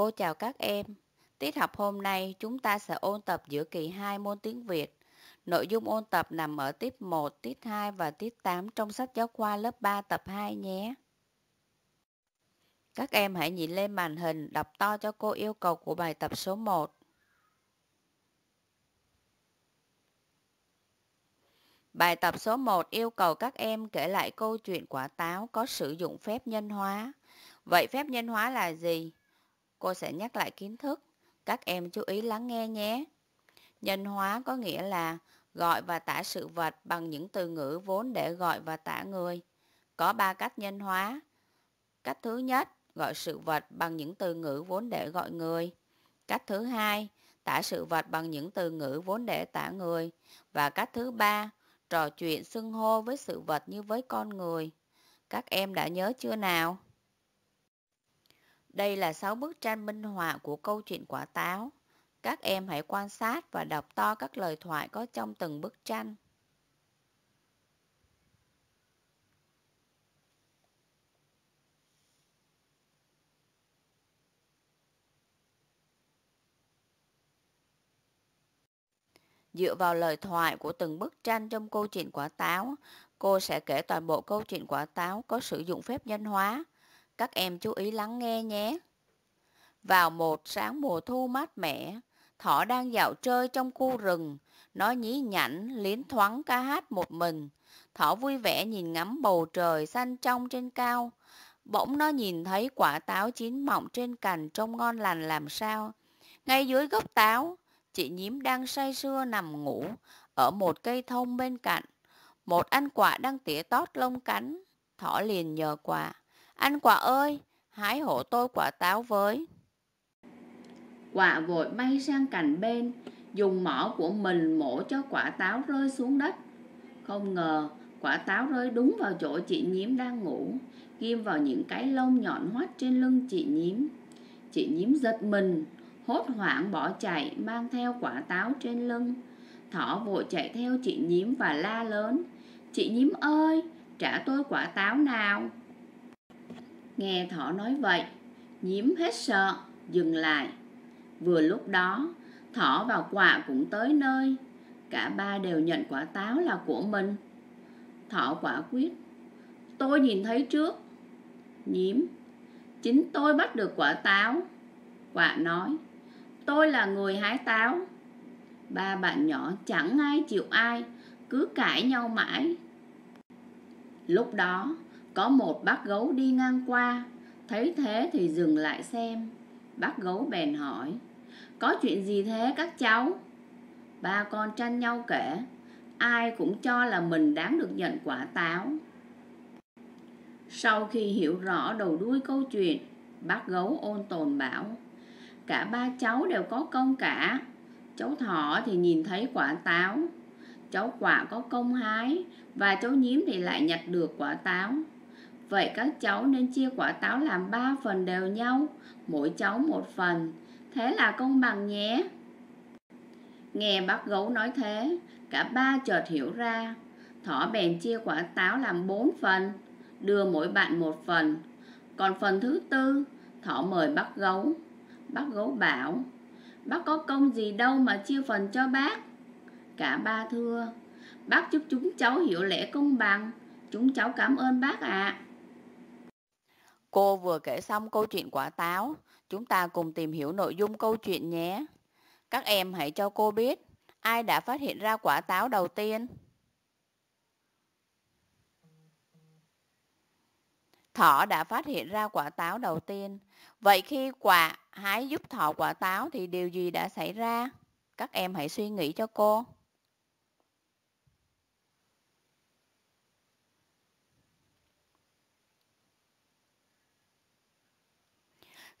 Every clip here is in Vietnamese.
Cô chào các em. Tiết học hôm nay chúng ta sẽ ôn tập giữa kỳ 2 môn tiếng Việt. Nội dung ôn tập nằm ở tiết 1, tiết 2 và tiết 8 trong sách giáo khoa lớp 3 tập 2 nhé. Các em hãy nhìn lên màn hình đọc to cho cô yêu cầu của bài tập số 1. Bài tập số 1 yêu cầu các em kể lại câu chuyện quả táo có sử dụng phép nhân hóa. Vậy phép nhân hóa là gì? cô sẽ nhắc lại kiến thức. Các em chú ý lắng nghe nhé. Nhân hóa có nghĩa là gọi và tả sự vật bằng những từ ngữ vốn để gọi và tả người. Có ba cách nhân hóa. Cách thứ nhất, gọi sự vật bằng những từ ngữ vốn để gọi người. Cách thứ hai, tả sự vật bằng những từ ngữ vốn để tả người. Và cách thứ ba, trò chuyện xưng hô với sự vật như với con người. Các em đã nhớ chưa nào? Đây là 6 bức tranh minh họa của câu chuyện quả táo. Các em hãy quan sát và đọc to các lời thoại có trong từng bức tranh. Dựa vào lời thoại của từng bức tranh trong câu chuyện quả táo, cô sẽ kể toàn bộ câu chuyện quả táo có sử dụng phép nhân hóa các em chú ý lắng nghe nhé. Vào một sáng mùa thu mát mẻ, thỏ đang dạo chơi trong khu rừng. Nó nhí nhảnh, liến thoáng ca hát một mình. Thỏ vui vẻ nhìn ngắm bầu trời xanh trong trên cao. Bỗng nó nhìn thấy quả táo chín mọng trên cành trông ngon lành làm sao. Ngay dưới gốc táo, chị nhím đang say sưa nằm ngủ ở một cây thông bên cạnh. Một anh quả đang tỉa tót lông cánh, thỏ liền nhờ quả. Anh quả ơi, hãy hộ tôi quả táo với. Quả vội bay sang cạnh bên, dùng mỏ của mình mổ cho quả táo rơi xuống đất. Không ngờ, quả táo rơi đúng vào chỗ chị nhím đang ngủ, ghim vào những cái lông nhọn hoắt trên lưng chị nhím. Chị nhím giật mình, hốt hoảng bỏ chạy mang theo quả táo trên lưng. Thỏ vội chạy theo chị nhím và la lớn. Chị nhím ơi, trả tôi quả táo nào. Nghe thỏ nói vậy, nhím hết sợ, dừng lại. Vừa lúc đó, thỏ và Quạ cũng tới nơi. Cả ba đều nhận quả táo là của mình. Thỏ quả quyết. Tôi nhìn thấy trước. Nhím. Chính tôi bắt được quả táo. Quạ nói. Tôi là người hái táo. Ba bạn nhỏ chẳng ai chịu ai, cứ cãi nhau mãi. Lúc đó, có một bác gấu đi ngang qua Thấy thế thì dừng lại xem Bác gấu bèn hỏi Có chuyện gì thế các cháu? Ba con tranh nhau kể Ai cũng cho là mình đáng được nhận quả táo Sau khi hiểu rõ đầu đuôi câu chuyện Bác gấu ôn tồn bảo Cả ba cháu đều có công cả Cháu thỏ thì nhìn thấy quả táo Cháu quả có công hái Và cháu nhím thì lại nhặt được quả táo Vậy các cháu nên chia quả táo làm 3 phần đều nhau, mỗi cháu một phần. Thế là công bằng nhé. Nghe bác gấu nói thế, cả ba chợt hiểu ra. Thỏ bèn chia quả táo làm 4 phần, đưa mỗi bạn một phần. Còn phần thứ tư, thỏ mời bác gấu. Bác gấu bảo, bác có công gì đâu mà chia phần cho bác. Cả ba thưa, bác giúp chúng cháu hiểu lẽ công bằng. Chúng cháu cảm ơn bác ạ. À. Cô vừa kể xong câu chuyện quả táo, chúng ta cùng tìm hiểu nội dung câu chuyện nhé. Các em hãy cho cô biết ai đã phát hiện ra quả táo đầu tiên. Thỏ đã phát hiện ra quả táo đầu tiên. Vậy khi quả hái giúp thỏ quả táo thì điều gì đã xảy ra? Các em hãy suy nghĩ cho cô.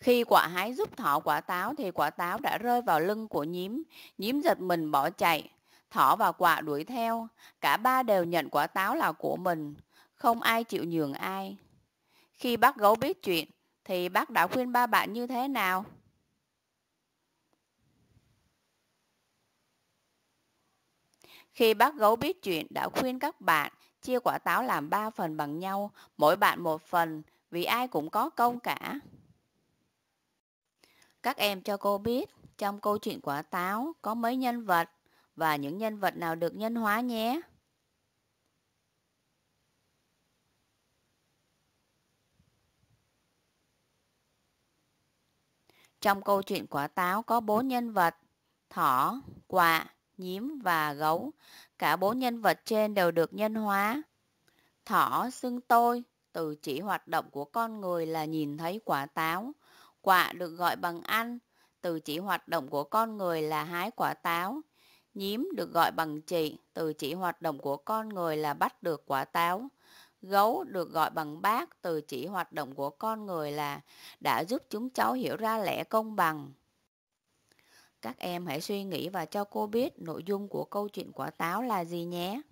Khi quả hái giúp thỏ quả táo thì quả táo đã rơi vào lưng của nhím. Nhím giật mình bỏ chạy. Thỏ và quả đuổi theo. Cả ba đều nhận quả táo là của mình. Không ai chịu nhường ai. Khi bác gấu biết chuyện thì bác đã khuyên ba bạn như thế nào? Khi bác gấu biết chuyện đã khuyên các bạn chia quả táo làm 3 phần bằng nhau, mỗi bạn một phần vì ai cũng có công cả. Các em cho cô biết, trong câu chuyện quả táo có mấy nhân vật và những nhân vật nào được nhân hóa nhé. Trong câu chuyện quả táo có bốn nhân vật, thỏ, quạ, nhím và gấu. Cả bốn nhân vật trên đều được nhân hóa. Thỏ xưng tôi, từ chỉ hoạt động của con người là nhìn thấy quả táo. Quả được gọi bằng ăn, từ chỉ hoạt động của con người là hái quả táo. Nhím được gọi bằng chỉ, từ chỉ hoạt động của con người là bắt được quả táo. Gấu được gọi bằng bác, từ chỉ hoạt động của con người là đã giúp chúng cháu hiểu ra lẽ công bằng. Các em hãy suy nghĩ và cho cô biết nội dung của câu chuyện quả táo là gì nhé.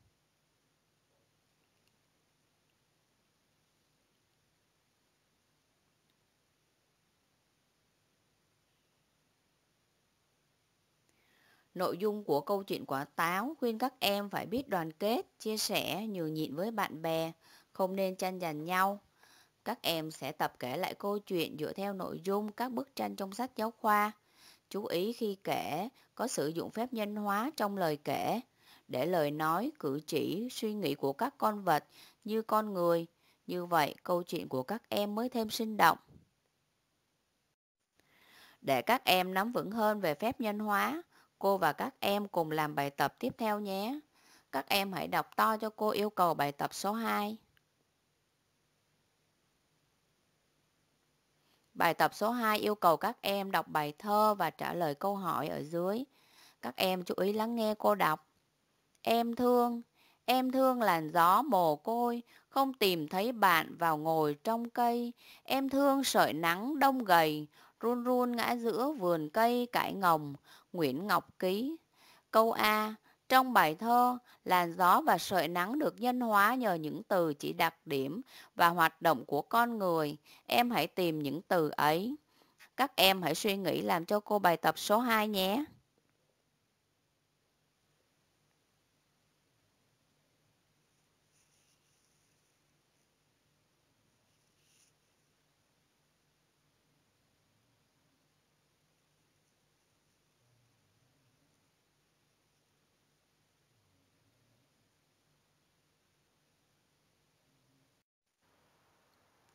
Nội dung của câu chuyện quả táo khuyên các em phải biết đoàn kết, chia sẻ, nhường nhịn với bạn bè, không nên tranh giành nhau. Các em sẽ tập kể lại câu chuyện dựa theo nội dung các bức tranh trong sách giáo khoa. Chú ý khi kể, có sử dụng phép nhân hóa trong lời kể, để lời nói, cử chỉ, suy nghĩ của các con vật như con người. Như vậy, câu chuyện của các em mới thêm sinh động. Để các em nắm vững hơn về phép nhân hóa, Cô và các em cùng làm bài tập tiếp theo nhé. Các em hãy đọc to cho cô yêu cầu bài tập số 2. Bài tập số 2 yêu cầu các em đọc bài thơ và trả lời câu hỏi ở dưới. Các em chú ý lắng nghe cô đọc. Em thương, em thương làn gió mồ côi, không tìm thấy bạn vào ngồi trong cây. Em thương sợi nắng đông gầy, run run ngã giữa vườn cây cải ngồng, Nguyễn Ngọc Ký. Câu A, trong bài thơ, làn gió và sợi nắng được nhân hóa nhờ những từ chỉ đặc điểm và hoạt động của con người. Em hãy tìm những từ ấy. Các em hãy suy nghĩ làm cho cô bài tập số 2 nhé.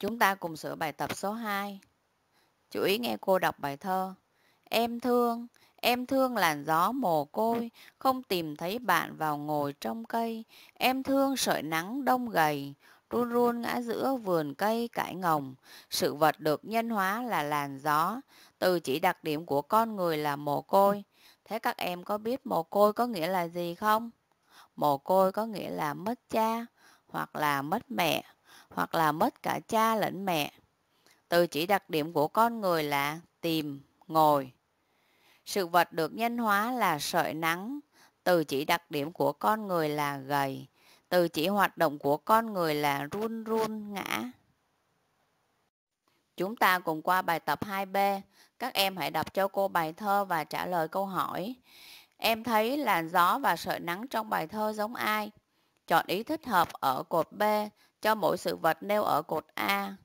Chúng ta cùng sửa bài tập số 2. Chú ý nghe cô đọc bài thơ. Em thương, em thương làn gió mồ côi, không tìm thấy bạn vào ngồi trong cây. Em thương sợi nắng đông gầy, run run ngã giữa vườn cây cải ngồng. Sự vật được nhân hóa là làn gió, từ chỉ đặc điểm của con người là mồ côi. Thế các em có biết mồ côi có nghĩa là gì không? Mồ côi có nghĩa là mất cha hoặc là mất mẹ hoặc là mất cả cha lẫn mẹ. Từ chỉ đặc điểm của con người là tìm, ngồi. Sự vật được nhân hóa là sợi nắng. Từ chỉ đặc điểm của con người là gầy. Từ chỉ hoạt động của con người là run run ngã. Chúng ta cùng qua bài tập 2B. Các em hãy đọc cho cô bài thơ và trả lời câu hỏi. Em thấy làn gió và sợi nắng trong bài thơ giống ai? Chọn ý thích hợp ở cột B, cho mỗi sự vật nêu ở cột A.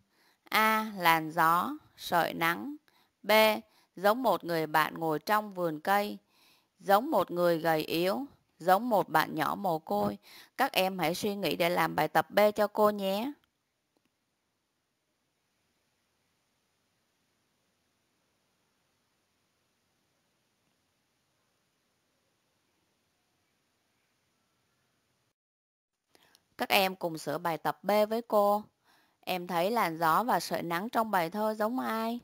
A. Làn gió, sợi nắng. B. Giống một người bạn ngồi trong vườn cây. Giống một người gầy yếu. Giống một bạn nhỏ mồ côi. Các em hãy suy nghĩ để làm bài tập B cho cô nhé. Các em cùng sửa bài tập B với cô. Em thấy làn gió và sợi nắng trong bài thơ giống ai?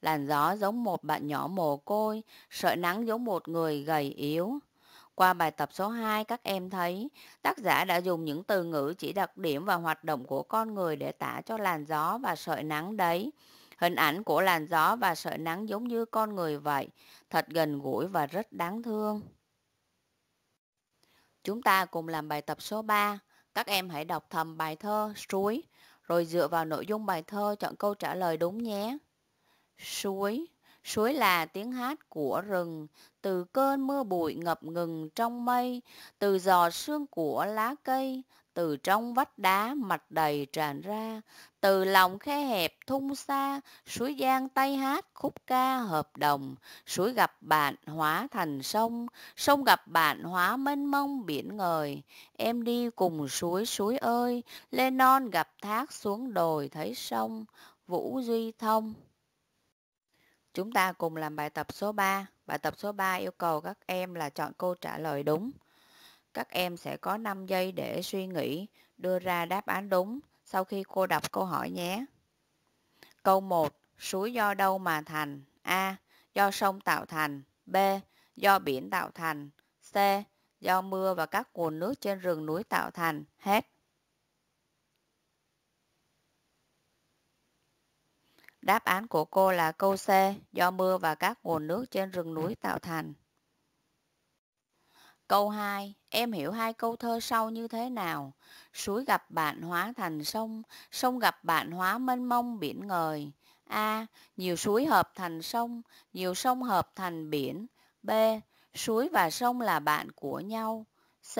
Làn gió giống một bạn nhỏ mồ côi, sợi nắng giống một người gầy yếu. Qua bài tập số 2, các em thấy tác giả đã dùng những từ ngữ chỉ đặc điểm và hoạt động của con người để tả cho làn gió và sợi nắng đấy. Hình ảnh của làn gió và sợi nắng giống như con người vậy, thật gần gũi và rất đáng thương. Chúng ta cùng làm bài tập số 3. Các em hãy đọc thầm bài thơ suối, rồi dựa vào nội dung bài thơ chọn câu trả lời đúng nhé. Suối Suối là tiếng hát của rừng, từ cơn mưa bụi ngập ngừng trong mây, từ giò sương của lá cây, từ trong vách đá mạch đầy tràn ra, từ lòng khe hẹp thung xa, suối giang tay hát khúc ca hợp đồng, suối gặp bạn hóa thành sông, sông gặp bạn hóa mênh mông biển ngời. Em đi cùng suối suối ơi, lên non gặp thác xuống đồi thấy sông, Vũ Duy Thông. Chúng ta cùng làm bài tập số 3. Bài tập số 3 yêu cầu các em là chọn câu trả lời đúng. Các em sẽ có 5 giây để suy nghĩ, đưa ra đáp án đúng sau khi cô đọc câu hỏi nhé. Câu 1. Suối do đâu mà thành? A. Do sông tạo thành. B. Do biển tạo thành. C. Do mưa và các nguồn nước trên rừng núi tạo thành. Hết. Đáp án của cô là câu C, do mưa và các nguồn nước trên rừng núi tạo thành. Câu 2. Em hiểu hai câu thơ sau như thế nào? Suối gặp bạn hóa thành sông, sông gặp bạn hóa mênh mông biển ngời. A. Nhiều suối hợp thành sông, nhiều sông hợp thành biển. B. Suối và sông là bạn của nhau. C.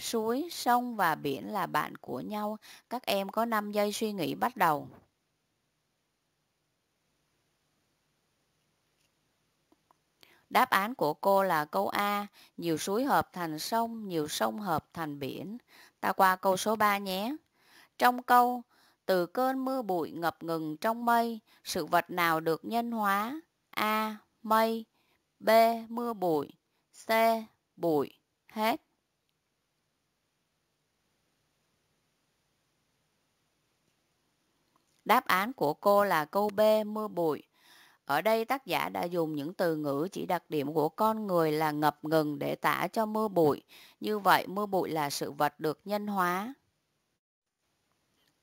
Suối, sông và biển là bạn của nhau. Các em có 5 giây suy nghĩ bắt đầu. Đáp án của cô là câu A, nhiều suối hợp thành sông, nhiều sông hợp thành biển. Ta qua câu số 3 nhé. Trong câu, từ cơn mưa bụi ngập ngừng trong mây, sự vật nào được nhân hóa? A. Mây B. Mưa bụi C. Bụi Hết Đáp án của cô là câu B. Mưa bụi ở đây tác giả đã dùng những từ ngữ chỉ đặc điểm của con người là ngập ngừng để tả cho mưa ừ. bụi. Như vậy, mưa bụi là sự vật được nhân hóa.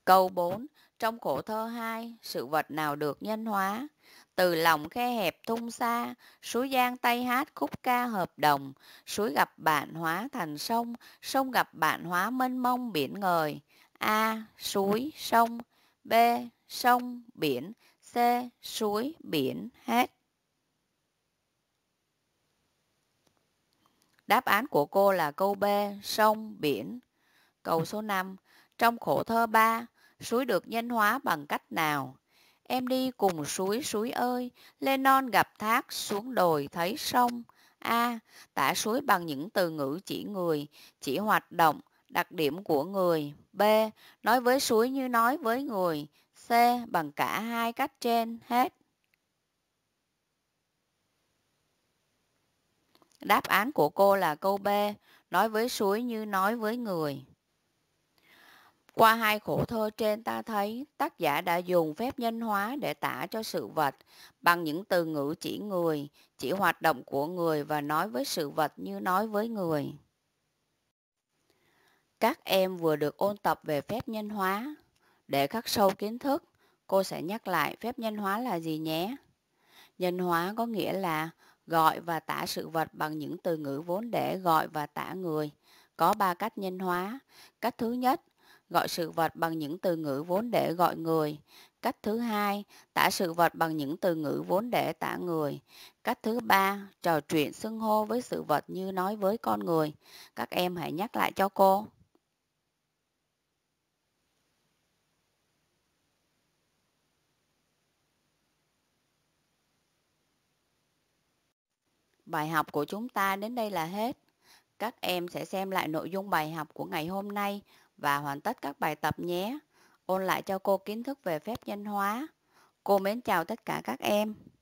Câu 4. Trong khổ thơ 2, sự vật nào được nhân hóa? Từ lòng khe hẹp thung xa, suối giang tay hát khúc ca hợp đồng, suối gặp bạn hóa thành sông, sông gặp bạn hóa mênh mông biển ngời. A. Suối, sông. B. Sông, biển xe, suối, biển, hết. Đáp án của cô là câu B, sông, biển. Câu số 5. Trong khổ thơ 3, suối được nhân hóa bằng cách nào? Em đi cùng suối, suối ơi, lên non gặp thác, xuống đồi thấy sông. A. Tả suối bằng những từ ngữ chỉ người, chỉ hoạt động, đặc điểm của người. B. Nói với suối như nói với người. C bằng cả hai cách trên hết. Đáp án của cô là câu B, nói với suối như nói với người. Qua hai khổ thơ trên ta thấy tác giả đã dùng phép nhân hóa để tả cho sự vật bằng những từ ngữ chỉ người, chỉ hoạt động của người và nói với sự vật như nói với người. Các em vừa được ôn tập về phép nhân hóa. Để khắc sâu kiến thức, cô sẽ nhắc lại phép nhân hóa là gì nhé. Nhân hóa có nghĩa là gọi và tả sự vật bằng những từ ngữ vốn để gọi và tả người. Có ba cách nhân hóa. Cách thứ nhất, gọi sự vật bằng những từ ngữ vốn để gọi người. Cách thứ hai, tả sự vật bằng những từ ngữ vốn để tả người. Cách thứ ba, trò chuyện xưng hô với sự vật như nói với con người. Các em hãy nhắc lại cho cô. Bài học của chúng ta đến đây là hết. Các em sẽ xem lại nội dung bài học của ngày hôm nay và hoàn tất các bài tập nhé. Ôn lại cho cô kiến thức về phép nhân hóa. Cô mến chào tất cả các em.